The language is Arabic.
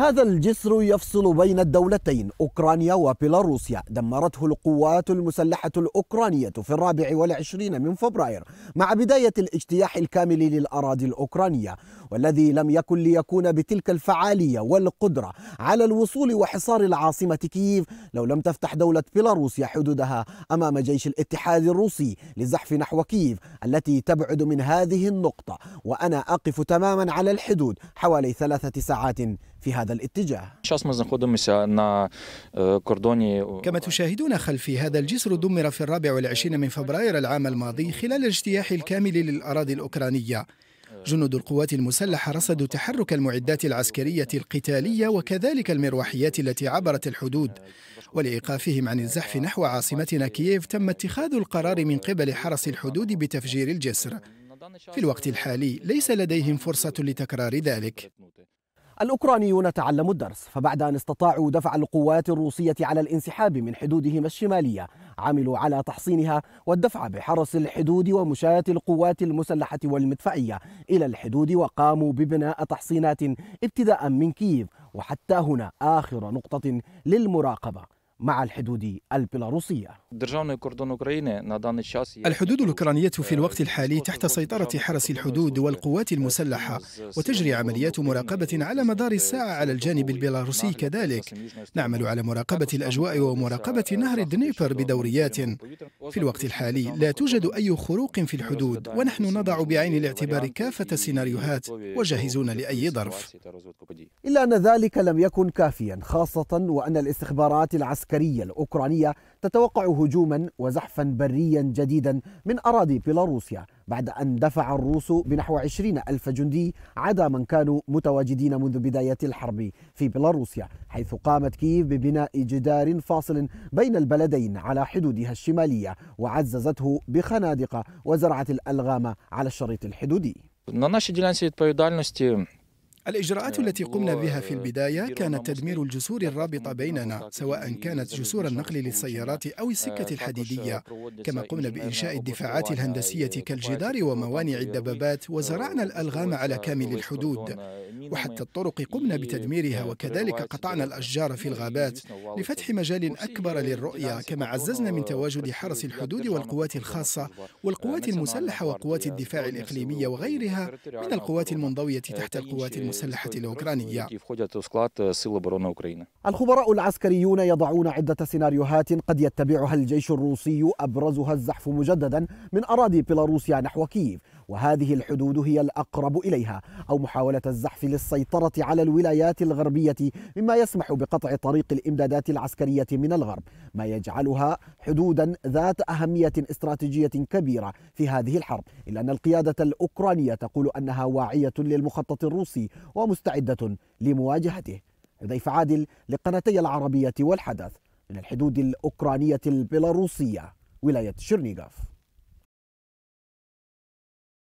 هذا الجسر يفصل بين الدولتين أوكرانيا وبيلاروسيا دمرته القوات المسلحة الأوكرانية في الرابع والعشرين من فبراير مع بداية الاجتياح الكامل للأراضي الأوكرانية والذي لم يكن ليكون بتلك الفعالية والقدرة على الوصول وحصار العاصمة كييف لو لم تفتح دولة بيلاروسيا حدودها أمام جيش الاتحاد الروسي للزحف نحو كييف التي تبعد من هذه النقطة وأنا أقف تماما على الحدود حوالي ثلاثة ساعات في هذا الاتجاه آه، كما تشاهدون خلفي هذا الجسر دمر في الرابع والعشرين من فبراير العام الماضي خلال الاجتياح الكامل للأراضي الأوكرانية جنود القوات المسلحة رصدوا تحرك المعدات العسكرية القتالية وكذلك المروحيات التي عبرت الحدود ولإيقافهم عن الزحف نحو عاصمتنا كييف تم اتخاذ القرار من قبل حرس الحدود بتفجير الجسر في الوقت الحالي ليس لديهم فرصة لتكرار ذلك الأوكرانيون تعلموا الدرس فبعد أن استطاعوا دفع القوات الروسية على الانسحاب من حدودهم الشمالية عملوا على تحصينها والدفع بحرس الحدود ومشاة القوات المسلحة والمدفعية إلى الحدود وقاموا ببناء تحصينات ابتداء من كييف وحتى هنا آخر نقطة للمراقبة مع الحدود البيلاروسية الحدود الأوكرانية في الوقت الحالي تحت سيطرة حرس الحدود والقوات المسلحة وتجري عمليات مراقبة على مدار الساعة على الجانب البيلاروسي كذلك نعمل على مراقبة الأجواء ومراقبة نهر دنيبر بدوريات في الوقت الحالي لا توجد أي خروق في الحدود ونحن نضع بعين الاعتبار كافة السيناريوهات وجاهزون لأي ظرف إلا أن ذلك لم يكن كافيا خاصة وأن الاستخبارات العسكرية العسكرية الأوكرانية تتوقع هجوما وزحفا بريا جديدا من أراضي بيلاروسيا بعد أن دفع الروس بنحو 20 ألف جندي عدا من كانوا متواجدين منذ بداية الحرب في بيلاروسيا حيث قامت كييف ببناء جدار فاصل بين البلدين على حدودها الشمالية وعززته بخنادق وزرعت الألغام على الشريط الحدودي На нашій ділянці відповідальності الإجراءات التي قمنا بها في البداية كانت تدمير الجسور الرابطة بيننا سواء كانت جسور النقل للسيارات أو السكة آه، الحديدية كما قمنا بإنشاء الدفاعات الهندسية آه، كالجدار وموانع الدبابات وزرعنا آه، الألغام على كامل الحدود وحتى الطرق قمنا بتدميرها وكذلك قطعنا الأشجار في الغابات لفتح مجال أكبر للرؤية كما عززنا من تواجد حرس الحدود والقوات الخاصة والقوات المسلحة وقوات الدفاع الإقليمية وغيرها من القوات المنضوية تحت القوات المسلحة الأوكرانية الخبراء العسكريون يضعون عدة سيناريوهات قد يتبعها الجيش الروسي أبرزها الزحف مجددا من أراضي بيلاروسيا نحو كييف وهذه الحدود هي الأقرب إليها أو محاولة الزحف للسيطرة على الولايات الغربية مما يسمح بقطع طريق الإمدادات العسكرية من الغرب ما يجعلها حدودا ذات أهمية استراتيجية كبيرة في هذه الحرب إلا أن القيادة الأوكرانية تقول أنها واعية للمخطط الروسي ومستعدة لمواجهته ضيف عادل لقناتي العربية والحدث من الحدود الأوكرانية البيلاروسية ولاية شرنيغاف